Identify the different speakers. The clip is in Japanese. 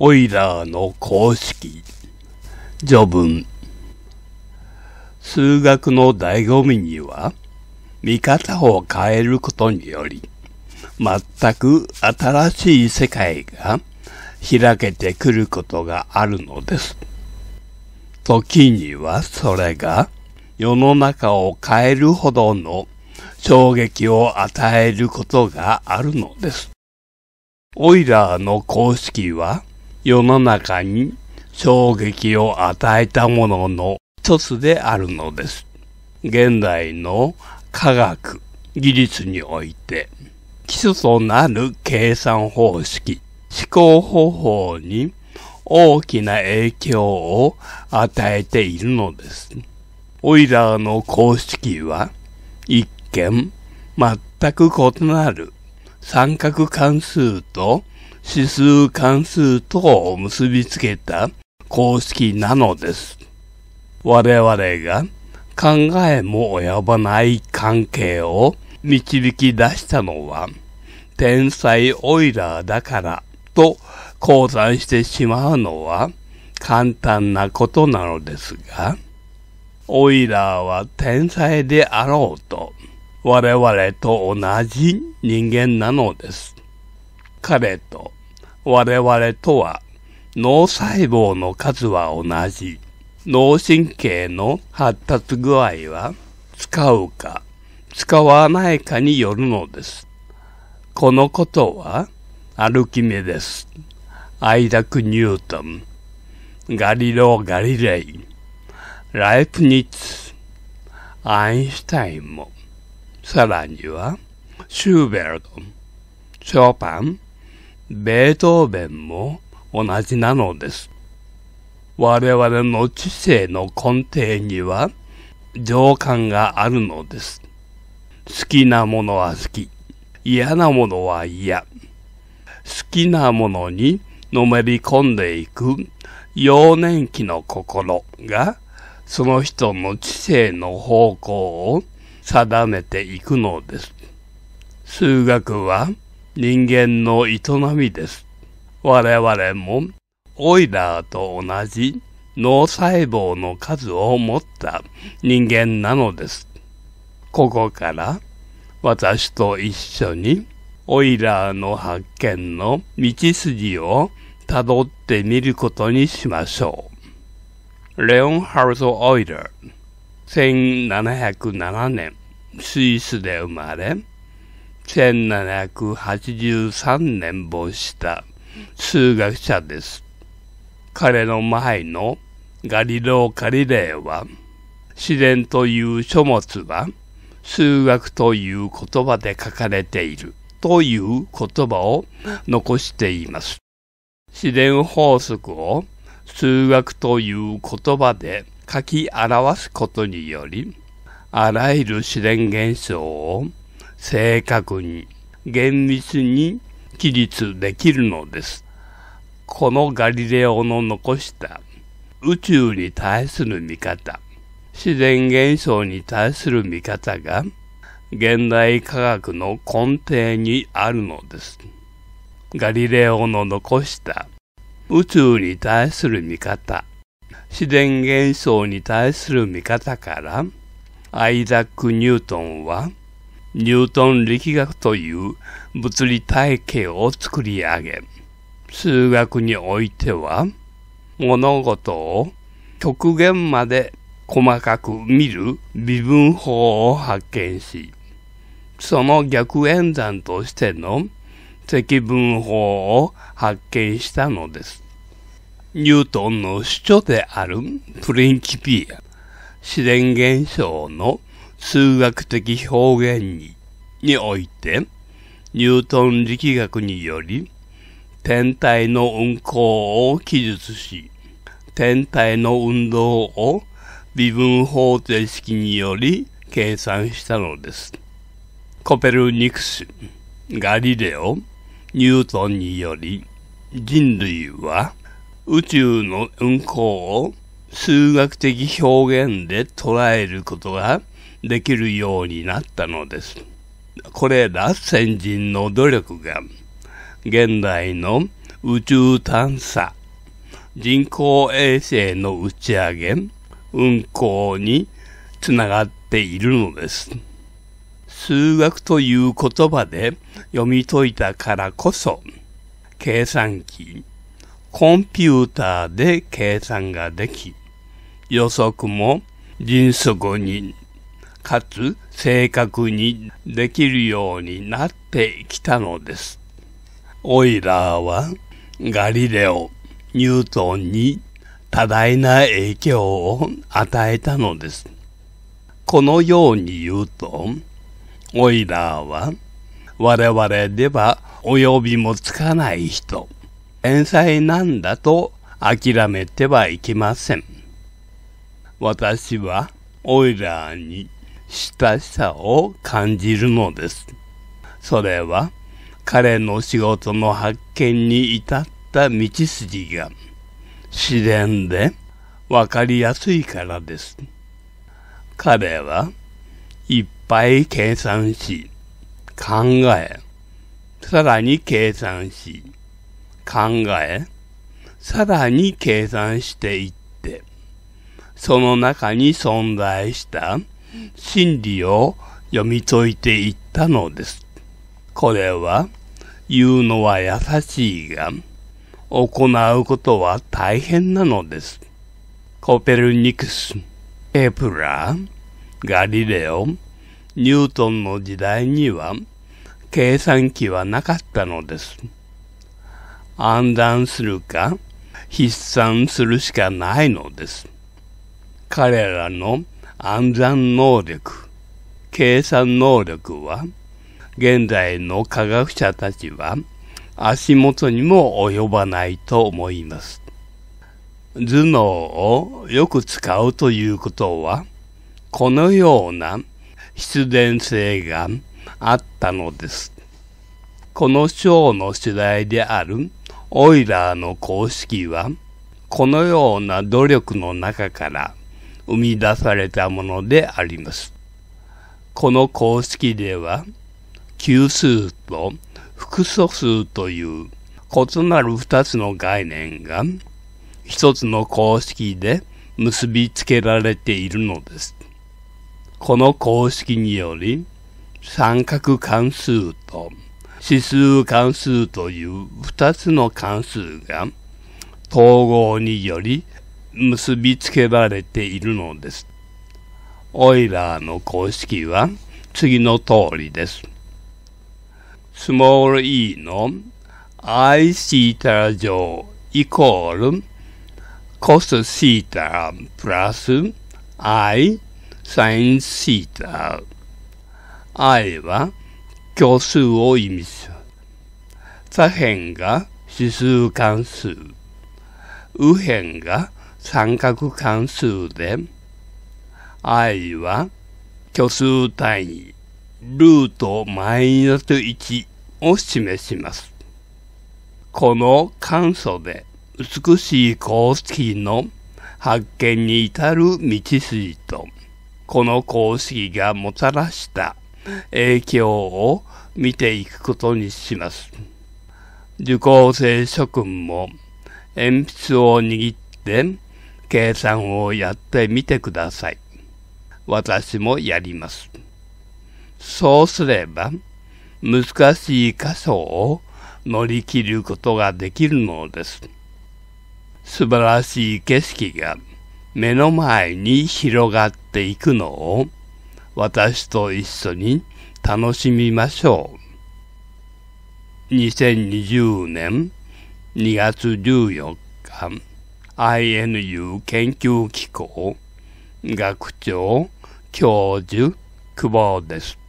Speaker 1: オイラーの公式。序文。数学の醍醐味には、見方を変えることにより、全く新しい世界が開けてくることがあるのです。時にはそれが世の中を変えるほどの衝撃を与えることがあるのです。オイラーの公式は、世の中に衝撃を与えたものの一つであるのです。現代の科学、技術において、基礎となる計算方式、思考方法に大きな影響を与えているのです。オイラーの公式は、一見、全く異なる三角関数と指数関数と結びつけた公式なのです。我々が考えも及ばない関係を導き出したのは、天才オイラーだからと降参してしまうのは簡単なことなのですが、オイラーは天才であろうと、我々と同じ人間なのです。彼と我々とは脳細胞の数は同じ。脳神経の発達具合は使うか使わないかによるのです。このことはアルキメデス、アイラク・ニュートン、ガリロ・ガリレイ、ライプニッツ、アインシュタインも、さらにはシューベルト、ショパン、ベートーベンも同じなのです。我々の知性の根底には情感があるのです。好きなものは好き、嫌なものは嫌。好きなものにのめり込んでいく幼年期の心がその人の知性の方向を定めていくのです。数学は人間の営みです。我々もオイラーと同じ脳細胞の数を持った人間なのです。ここから私と一緒にオイラーの発見の道筋をたどってみることにしましょう。レオンハルト・オイラー1707年スイスで生まれ1783年没した数学者です。彼の前のガリロー・カリレーは、自然という書物は、数学という言葉で書かれているという言葉を残しています。自然法則を数学という言葉で書き表すことにより、あらゆる自然現象を正確に厳密に記述できるのです。このガリレオの残した宇宙に対する見方、自然現象に対する見方が現代科学の根底にあるのです。ガリレオの残した宇宙に対する見方、自然現象に対する見方からアイザック・ニュートンはニュートン力学という物理体系を作り上げ、数学においては、物事を極限まで細かく見る微分法を発見し、その逆演算としての積分法を発見したのです。ニュートンの主張であるプリンキピア、自然現象の数学的表現ににおいて、ニュートン力学により、天体の運行を記述し、天体の運動を微分方程式により計算したのです。コペルニクス、ガリレオ、ニュートンにより、人類は宇宙の運行を数学的表現で捉えることができるようになったのです。これら先人の努力が現代の宇宙探査、人工衛星の打ち上げ、運行につながっているのです。数学という言葉で読み解いたからこそ、計算機、コンピューターで計算ができ、予測も迅速にかつ正確にできるようになってきたのです。オイラーはガリレオ、ニュートンに多大な影響を与えたのです。このように言うと、オイラーは我々では及びもつかない人、天才なんだと諦めてはいけません。私はオイラーに親しさを感じるのです。それは彼の仕事の発見に至った道筋が自然で分かりやすいからです。彼はいっぱい計算し、考え、さらに計算し、考え、さらに計算していって、その中に存在した真理を読み解いていったのです。これは、言うのは優しいが、行うことは大変なのです。コペルニクス、ケプラー、ガリレオ、ニュートンの時代には計算機はなかったのです。暗断するか、筆算するしかないのです。彼らの暗算能力、計算能力は、現在の科学者たちは足元にも及ばないと思います。頭脳をよく使うということは、このような必然性があったのです。この章の主題であるオイラーの公式は、このような努力の中から生み出されたものであります。この公式では、級数と複素数という異なる2つの概念が1つの公式で結びつけられているのです。この公式により三角関数と指数関数という2つの関数が統合により結びつけられているのです。オイラーの公式は次の通りです。スモール e の i シータ乗イコールコスシータプラス i サインシータ i は虚数を意味する。左辺が指数関数。右辺が三角関数で、i は虚数単位ルートマイナス1を示します。この簡素で美しい公式の発見に至る道筋と、この公式がもたらした影響を見ていくことにします。受講生諸君も鉛筆を握って計算をやってみてください。私もやります。そうすれば、難しい箇所を乗り切ることができるのです。素晴らしい景色が目の前に広がっていくのを私と一緒に楽しみましょう。2020年2月14日 INU 研究機構学長教授久保です。